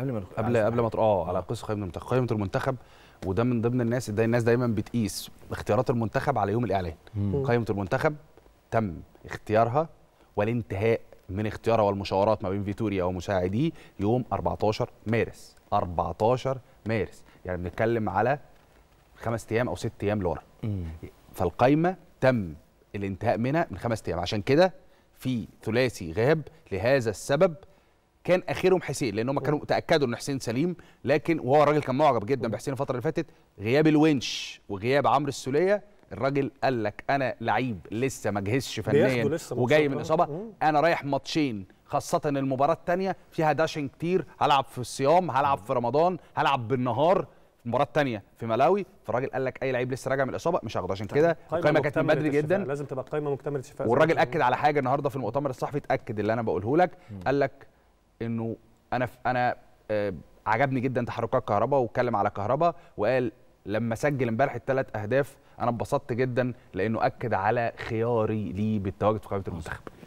قبل ما قبل قبل ما اه على آه. قصه قائمه المنتخب قائمه المنتخب وده من ضمن الناس ده الناس دايما بتقيس اختيارات المنتخب على يوم الاعلان قائمه المنتخب تم اختيارها والانتهاء من اختيارها والمشاورات ما بين فيتوريا ومساعديه يوم 14 مارس 14 مارس يعني بنتكلم على خمس ايام او ست ايام لورا فالقايمه تم الانتهاء منها من خمس ايام عشان كده في ثلاثي غاب لهذا السبب كان اخرهم حسين لان هم كانوا تاكدوا ان حسين سليم لكن وهو الراجل كان معجب جدا بحسين الفتره اللي فاتت غياب الونش وغياب عمرو السوليه الراجل قال لك انا لعيب لسه ما جهزش فنيا وجاي من اصابه انا رايح ماتشين خاصه المباراه الثانيه فيها داشن كتير هلعب في الصيام هلعب في رمضان هلعب بالنهار المباراه الثانيه في ملاوي فالراجل قال لك اي لعيب لسه راجع من الاصابه مش هاخده عشان كده القائمه كانت من بدري جدا لازم تبقى قائمه مكتمله شفاء والراجل اكد على حاجه النهارده في المؤتمر الصحفي اتاكد اللي انا بقوله لك قال لك انه انا انا آه، عجبني جدا تحركات كهربا واتكلم على كهربا وقال لما سجل امبارح الثلاث اهداف انا اتبسطت جدا لانه اكد على خياري ليه بالتواجد في قائمه المنتخب